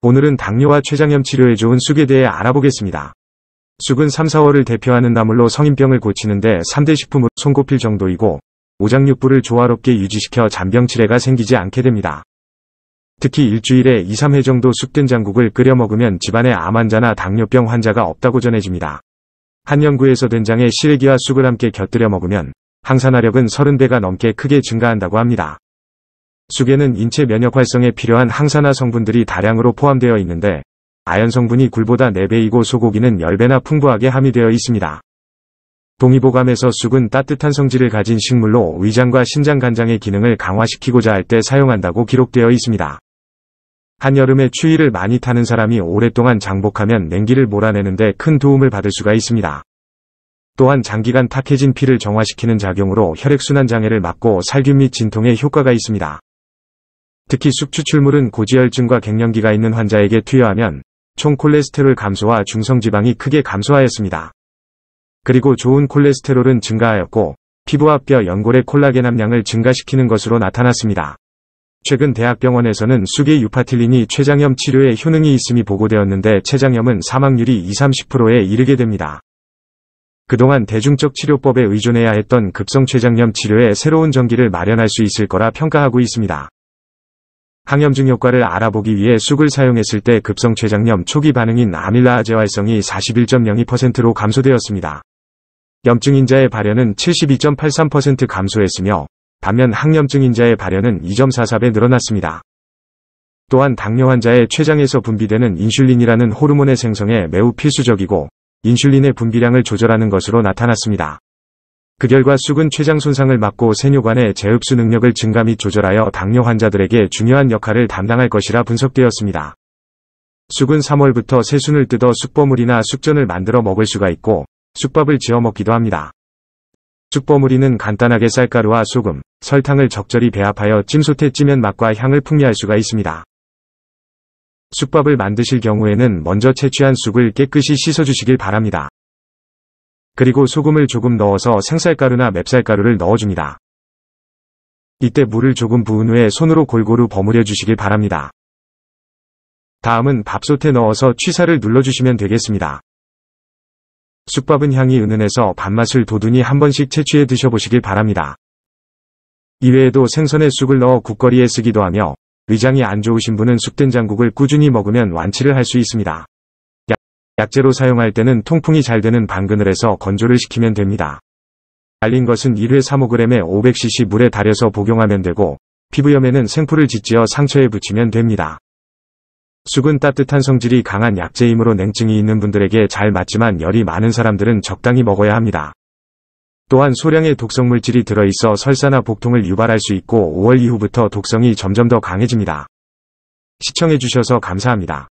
오늘은 당뇨와 췌장염 치료에 좋은 쑥에 대해 알아보겠습니다. 쑥은 3, 4월을 대표하는 나물로 성인병을 고치는데 3대 식품으로 손꼽힐 정도이고 오장육부를 조화롭게 유지시켜 잔병치레가 생기지 않게 됩니다. 특히 일주일에 2, 3회 정도 쑥된장국을 끓여 먹으면 집안에 암환자나 당뇨병 환자가 없다고 전해집니다. 한 연구에서 된장에 시래기와 쑥을 함께 곁들여 먹으면 항산화력은 30배가 넘게 크게 증가한다고 합니다. 쑥에는 인체 면역 활성에 필요한 항산화 성분들이 다량으로 포함되어 있는데 아연 성분이 굴보다 4배이고 소고기는 10배나 풍부하게 함유되어 있습니다. 동의보감에서 쑥은 따뜻한 성질을 가진 식물로 위장과 신장 간장의 기능을 강화시키고자 할 때 사용한다고 기록되어 있습니다. 한여름에 추위를 많이 타는 사람이 오랫동안 장복하면 냉기를 몰아내는데 큰 도움을 받을 수가 있습니다. 또한 장기간 탁해진 피를 정화시키는 작용으로 혈액순환 장애를 막고 살균 및 진통에 효과가 있습니다. 특히 숙주출물은 고지혈증과 갱년기가 있는 환자에게 투여하면 총 콜레스테롤 감소와 중성지방이 크게 감소하였습니다. 그리고 좋은 콜레스테롤은 증가하였고 피부와 뼈, 연골의 콜라겐 함량을 증가시키는 것으로 나타났습니다. 최근 대학병원에서는 수계 유파틸린이 췌장염 치료에 효능이 있음이 보고되었는데 췌장염은 사망률이 20-30%에 이르게 됩니다. 그동안 대중적 치료법에 의존해야 했던 급성 췌장염 치료에 새로운 전기를 마련할 수 있을 거라 평가하고 있습니다. 항염증 효과를 알아보기 위해 쑥을 사용했을 때 급성 췌장염 초기 반응인 아밀라 아제활성이 41.02%로 감소되었습니다. 염증 인자의 발현은 72.83% 감소했으며 반면 항염증 인자의 발현은 2.44배 늘어났습니다. 또한 당뇨 환자의 췌장에서 분비되는 인슐린이라는 호르몬의 생성에 매우 필수적이고 인슐린의 분비량을 조절하는 것으로 나타났습니다. 그 결과 쑥은 췌장 손상을 막고 세뇨관의 재흡수 능력을 증가 및 조절하여 당뇨 환자들에게 중요한 역할을 담당할 것이라 분석되었습니다. 쑥은 3월부터 새순을 뜯어 쑥버무리나 쑥전을 만들어 먹을 수가 있고 쑥밥을 지어 먹기도 합니다. 쑥버무리는 간단하게 쌀가루와 소금, 설탕을 적절히 배합하여 찜솥에 찌면 맛과 향을 풍미할 수가 있습니다. 쑥밥을 만드실 경우에는 먼저 채취한 쑥을 깨끗이 씻어주시길 바랍니다. 그리고 소금을 조금 넣어서 생쌀가루나 맵쌀가루를 넣어줍니다. 이때 물을 조금 부은 후에 손으로 골고루 버무려 주시길 바랍니다. 다음은 밥솥에 넣어서 취사를 눌러주시면 되겠습니다. 쑥밥은 향이 은은해서 밥맛을 도두니 한 번씩 채취해 드셔보시길 바랍니다. 이외에도 생선에 쑥을 넣어 국거리에 쓰기도 하며 위장이 안 좋으신 분은 쑥된장국을 꾸준히 먹으면 완치를 할 수 있습니다. 약재로 사용할 때는 통풍이 잘 되는 방근을 해서 건조를 시키면 됩니다. 알린 것은 1회 3호그램에 500cc 물에 달여서 복용하면 되고 피부염에는 생풀을 짓지어 상처에 붙이면 됩니다. 쑥은 따뜻한 성질이 강한 약재이므로 냉증이 있는 분들에게 잘 맞지만 열이 많은 사람들은 적당히 먹어야 합니다. 또한 소량의 독성물질이 들어있어 설사나 복통을 유발할 수 있고 5월 이후부터 독성이 점점 더 강해집니다. 시청해주셔서 감사합니다.